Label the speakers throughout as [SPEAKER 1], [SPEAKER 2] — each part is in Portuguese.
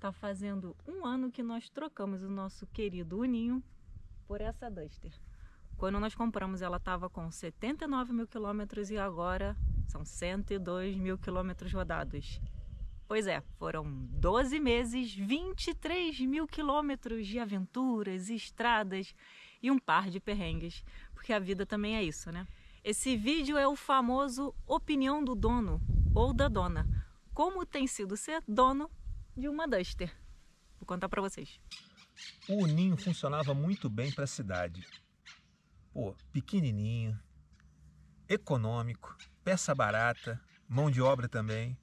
[SPEAKER 1] Tá fazendo um ano que nós trocamos o nosso querido Uninho por essa Duster. Quando nós compramos ela estava com 79 mil quilômetros e agora são 102 mil quilômetros rodados. Pois é, foram 12 meses, 23 mil quilômetros de aventuras, estradas e um par de perrengues, porque a vida também é isso, né? Esse vídeo é o famoso opinião do dono ou da dona. Como tem sido ser dono de uma Duster. Vou contar para vocês.
[SPEAKER 2] O ninho funcionava muito bem para a cidade. Pô, pequenininho, econômico, peça barata, mão de obra também.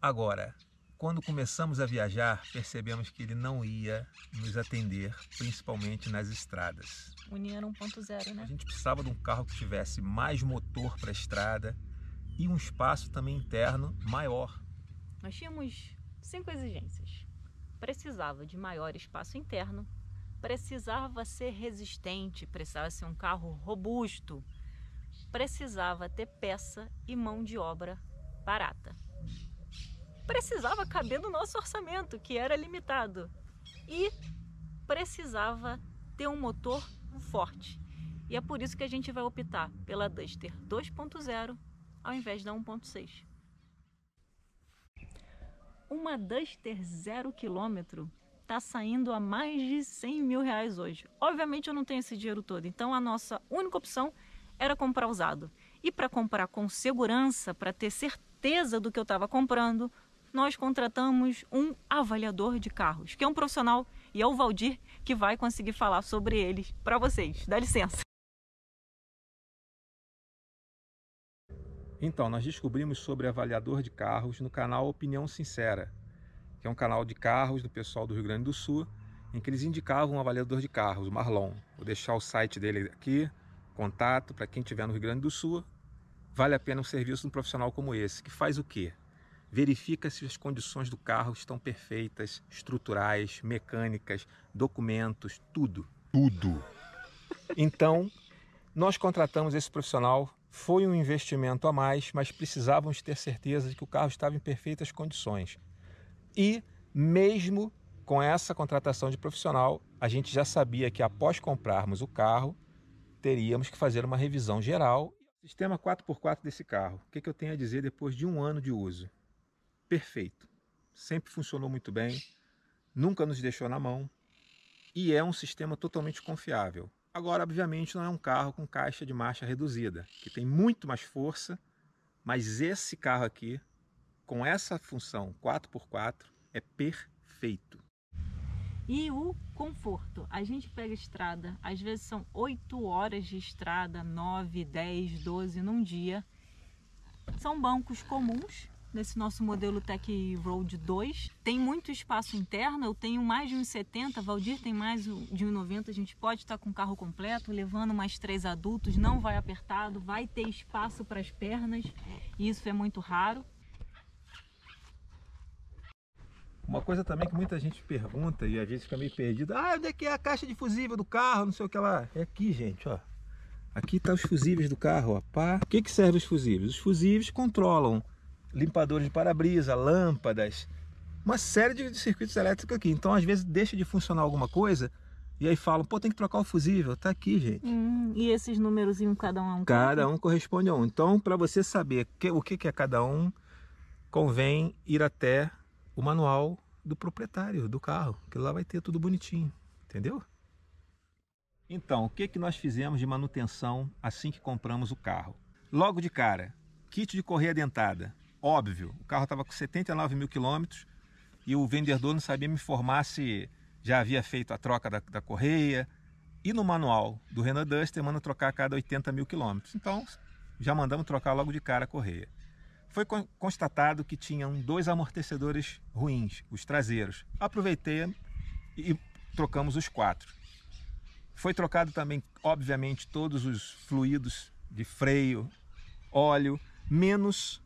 [SPEAKER 2] Agora, quando começamos a viajar, percebemos que ele não ia nos atender, principalmente nas estradas.
[SPEAKER 1] O Ninho era 1.0, né? A gente
[SPEAKER 2] precisava de um carro que tivesse mais motor para a estrada e um espaço também interno maior.
[SPEAKER 1] Nós tínhamos Cinco exigências. Precisava de maior espaço interno, precisava ser resistente, precisava ser um carro robusto, precisava ter peça e mão de obra barata. Precisava caber no nosso orçamento, que era limitado, e precisava ter um motor forte. E é por isso que a gente vai optar pela Duster 2.0 ao invés da 1.6 uma Duster 0 km está saindo a mais de 100 mil reais hoje. Obviamente eu não tenho esse dinheiro todo, então a nossa única opção era comprar usado. E para comprar com segurança, para ter certeza do que eu estava comprando, nós contratamos um avaliador de carros, que é um profissional e é o Valdir que vai conseguir falar sobre eles para vocês. Dá licença.
[SPEAKER 2] Então, nós descobrimos sobre avaliador de carros no canal Opinião Sincera, que é um canal de carros do pessoal do Rio Grande do Sul, em que eles indicavam um avaliador de carros, o Marlon. Vou deixar o site dele aqui, contato, para quem estiver no Rio Grande do Sul. Vale a pena um serviço de um profissional como esse, que faz o quê? Verifica se as condições do carro estão perfeitas, estruturais, mecânicas, documentos, tudo. Tudo. Então, nós contratamos esse profissional foi um investimento a mais, mas precisávamos ter certeza de que o carro estava em perfeitas condições. E, mesmo com essa contratação de profissional, a gente já sabia que após comprarmos o carro, teríamos que fazer uma revisão geral. Sistema 4x4 desse carro, o que, que eu tenho a dizer depois de um ano de uso? Perfeito, sempre funcionou muito bem, nunca nos deixou na mão e é um sistema totalmente confiável. Agora, obviamente, não é um carro com caixa de marcha reduzida, que tem muito mais força, mas esse carro aqui, com essa função 4x4, é perfeito.
[SPEAKER 1] E o conforto. A gente pega estrada, às vezes são 8 horas de estrada, 9, 10, 12 num dia. São bancos comuns, nesse nosso modelo Tech Road 2. Tem muito espaço interno, eu tenho mais de 70, Valdir tem mais de 90. a gente pode estar com o carro completo, levando mais três adultos, não vai apertado, vai ter espaço para as pernas, e isso é muito raro.
[SPEAKER 2] Uma coisa também que muita gente pergunta e às vezes fica meio perdida, ah, onde é que é a caixa de fusível do carro, não sei o que lá. É aqui, gente, ó. Aqui tá os fusíveis do carro, ó. Pá. O que, que serve os fusíveis? Os fusíveis controlam limpadores de para-brisa, lâmpadas, uma série de circuitos elétricos aqui. Então, às vezes, deixa de funcionar alguma coisa e aí falam, pô, tem que trocar o fusível. Tá aqui, gente.
[SPEAKER 1] Hum, e esses numerozinhos, cada um? Cada um
[SPEAKER 2] corresponde a um. Então, para você saber que, o que, que é cada um, convém ir até o manual do proprietário do carro, que lá vai ter tudo bonitinho, entendeu? Então, o que, que nós fizemos de manutenção assim que compramos o carro? Logo de cara, kit de correia dentada óbvio. O carro estava com 79 mil quilômetros e o vendedor não sabia me informar se já havia feito a troca da, da correia. E no manual do Renault Duster manda trocar a cada 80 mil quilômetros. Então já mandamos trocar logo de cara a correia. Foi constatado que tinham dois amortecedores ruins, os traseiros. Aproveitei e trocamos os quatro. Foi trocado também, obviamente, todos os fluidos de freio, óleo, menos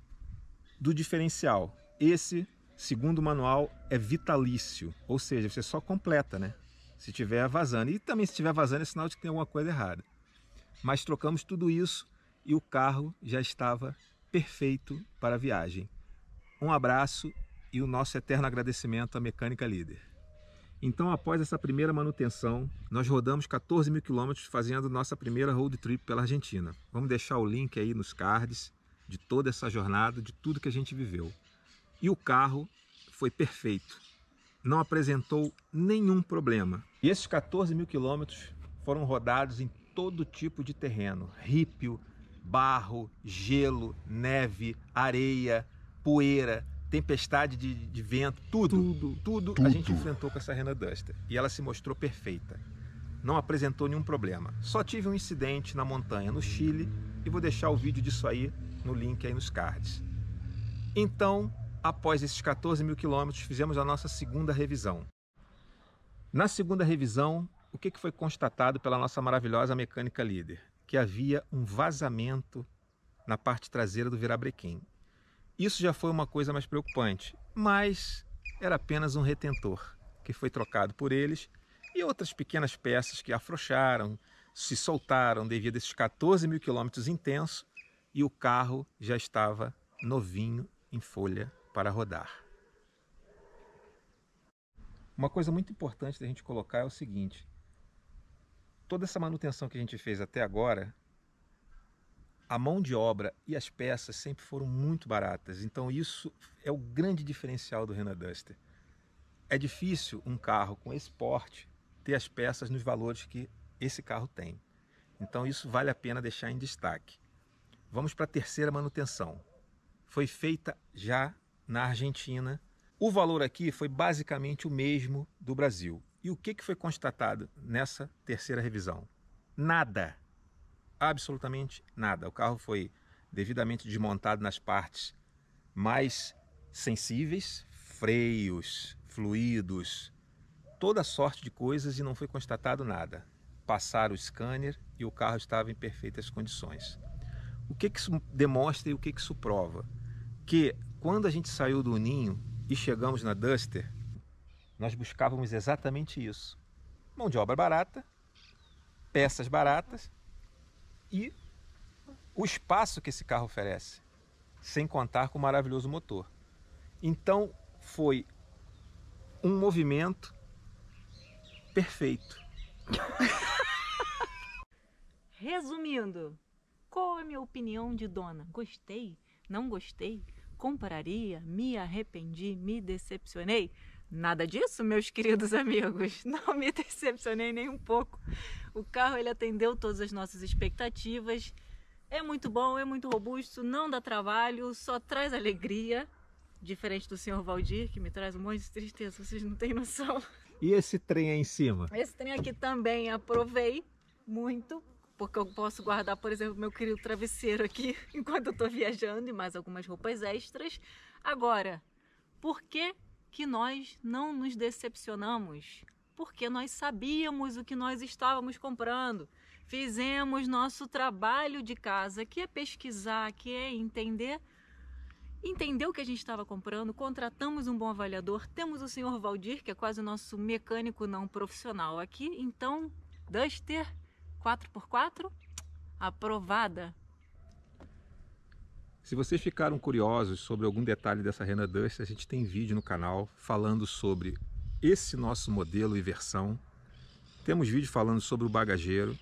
[SPEAKER 2] do diferencial. Esse, segundo o manual, é vitalício, ou seja, você só completa, né? Se tiver vazando. E também se tiver vazando é sinal de que tem alguma coisa errada. Mas trocamos tudo isso e o carro já estava perfeito para a viagem. Um abraço e o nosso eterno agradecimento à Mecânica Líder. Então, após essa primeira manutenção, nós rodamos 14 mil quilômetros fazendo nossa primeira road trip pela Argentina. Vamos deixar o link aí nos cards de toda essa jornada, de tudo que a gente viveu. E o carro foi perfeito, não apresentou nenhum problema. E esses 14 mil quilômetros foram rodados em todo tipo de terreno: rípio, barro, gelo, neve, areia, poeira, tempestade de, de vento, tudo, tudo, tudo, tudo, a gente enfrentou com essa Renault Duster e ela se mostrou perfeita. Não apresentou nenhum problema. Só tive um incidente na montanha no Chile e vou deixar o vídeo disso aí no link aí nos cards. Então, após esses 14 mil quilômetros, fizemos a nossa segunda revisão. Na segunda revisão, o que foi constatado pela nossa maravilhosa mecânica líder? Que havia um vazamento na parte traseira do virabrequim. Isso já foi uma coisa mais preocupante, mas era apenas um retentor que foi trocado por eles e outras pequenas peças que afrouxaram, se soltaram devido a esses 14 mil quilômetros intensos e o carro já estava novinho em folha para rodar. Uma coisa muito importante da gente colocar é o seguinte: toda essa manutenção que a gente fez até agora, a mão de obra e as peças sempre foram muito baratas. Então isso é o grande diferencial do Renault Duster. É difícil um carro com esse porte ter as peças nos valores que esse carro tem. Então isso vale a pena deixar em destaque. Vamos para a terceira manutenção. Foi feita já na Argentina. O valor aqui foi basicamente o mesmo do Brasil. E o que, foi constatado nessa terceira revisão? Nada. Absolutamente nada. O carro foi devidamente desmontado nas partes mais sensíveis, freios, fluidos, toda sorte de coisas e não foi constatado nada. Passaram o scanner e o carro estava em perfeitas condições o que, que isso demonstra e o que, que isso prova? Que quando a gente saiu do ninho e chegamos na Duster, nós buscávamos exatamente isso. Mão de obra barata, peças baratas e o espaço que esse carro oferece, sem contar com o maravilhoso motor. Então foi um movimento perfeito.
[SPEAKER 1] Resumindo, qual é minha opinião de dona? Gostei? Não gostei? Compraria? Me arrependi? Me decepcionei? Nada disso, meus queridos amigos. Não me decepcionei nem um pouco. O carro ele atendeu todas as nossas expectativas. É muito bom, é muito robusto, não dá trabalho, só traz alegria. Diferente do senhor Valdir, que me traz um monte de tristeza, vocês não têm noção.
[SPEAKER 2] E esse trem aí em cima?
[SPEAKER 1] Esse trem aqui também aprovei muito, porque eu posso guardar, por exemplo, meu querido travesseiro aqui enquanto eu estou viajando e mais algumas roupas extras. Agora, por que, que nós não nos decepcionamos? Porque nós sabíamos o que nós estávamos comprando. Fizemos nosso trabalho de casa, que é pesquisar, que é entender entendeu o que a gente estava comprando, contratamos um bom avaliador, temos o senhor Valdir, que é quase o nosso mecânico não profissional aqui, então, Duster, 4x4? Aprovada!
[SPEAKER 2] Se vocês ficaram curiosos sobre algum detalhe dessa Renault Dust, a gente tem vídeo no canal falando sobre esse nosso modelo e versão. Temos vídeo falando sobre o bagageiro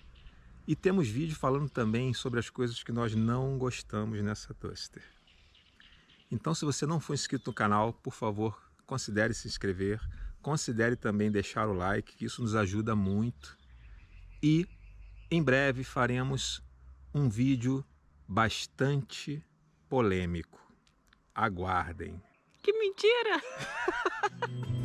[SPEAKER 2] e temos vídeo falando também sobre as coisas que nós não gostamos nessa Duster. Então, se você não for inscrito no canal, por favor, considere se inscrever, considere também deixar o like, que isso nos ajuda muito. E em breve faremos um vídeo bastante polêmico. Aguardem.
[SPEAKER 1] Que mentira!